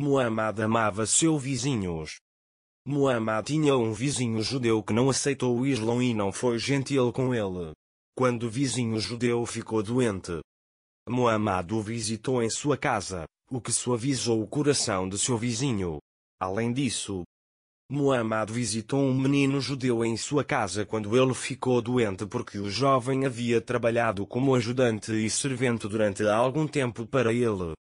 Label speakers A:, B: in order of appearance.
A: Muhammad amava seus vizinhos. Muhammad tinha um vizinho judeu que não aceitou o Islão e não foi gentil com ele. Quando o vizinho judeu ficou doente, Muhammad o visitou em sua casa, o que suavizou o coração de seu vizinho. Além disso, Muhammad visitou um menino judeu em sua casa quando ele ficou doente porque o jovem havia trabalhado como ajudante e servente durante algum tempo para ele.